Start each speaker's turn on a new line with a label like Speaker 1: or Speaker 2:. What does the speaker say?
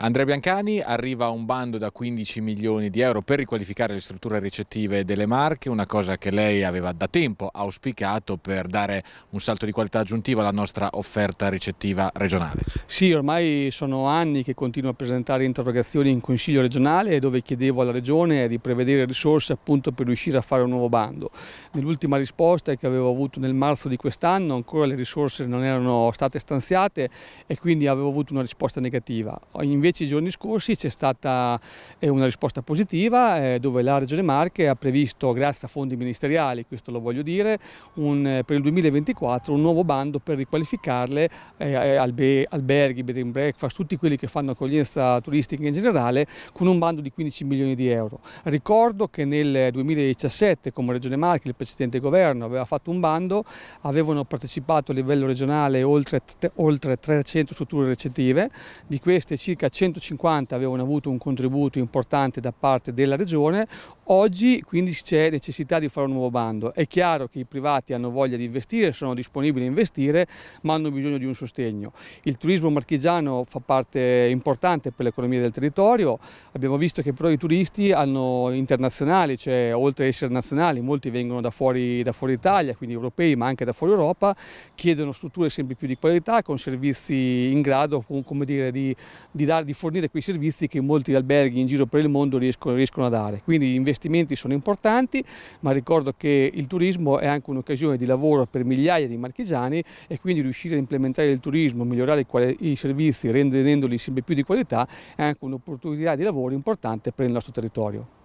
Speaker 1: Andrea Biancani arriva un bando da 15 milioni di euro per riqualificare le strutture ricettive delle Marche, una cosa che lei aveva da tempo auspicato per dare un salto di qualità aggiuntivo alla nostra offerta ricettiva regionale.
Speaker 2: Sì, ormai sono anni che continuo a presentare interrogazioni in Consiglio regionale dove chiedevo alla Regione di prevedere risorse appunto per riuscire a fare un nuovo bando. Nell'ultima risposta che avevo avuto nel marzo di quest'anno ancora le risorse non erano state stanziate e quindi avevo avuto una risposta negativa. Invece invece i giorni scorsi c'è stata eh, una risposta positiva eh, dove la Regione Marche ha previsto, grazie a fondi ministeriali, questo lo voglio dire, un, eh, per il 2024 un nuovo bando per riqualificarle eh, albe, alberghi, bed and breakfast, tutti quelli che fanno accoglienza turistica in generale, con un bando di 15 milioni di euro. Ricordo che nel 2017 come Regione Marche il precedente governo aveva fatto un bando, avevano partecipato a livello regionale oltre, oltre 300 strutture recettive, di queste circa 150 avevano avuto un contributo importante da parte della regione, oggi quindi c'è necessità di fare un nuovo bando. È chiaro che i privati hanno voglia di investire, sono disponibili a investire, ma hanno bisogno di un sostegno. Il turismo marchigiano fa parte importante per l'economia del territorio, abbiamo visto che però i turisti hanno internazionali, cioè oltre ad essere nazionali, molti vengono da fuori, da fuori Italia, quindi europei, ma anche da fuori Europa, chiedono strutture sempre più di qualità, con servizi in grado come dire, di, di dare di fornire quei servizi che molti alberghi in giro per il mondo riescono, riescono a dare. Quindi gli investimenti sono importanti, ma ricordo che il turismo è anche un'occasione di lavoro per migliaia di marchigiani e quindi riuscire a implementare il turismo, migliorare i servizi rendendoli sempre più di qualità è anche un'opportunità di lavoro importante per il nostro territorio.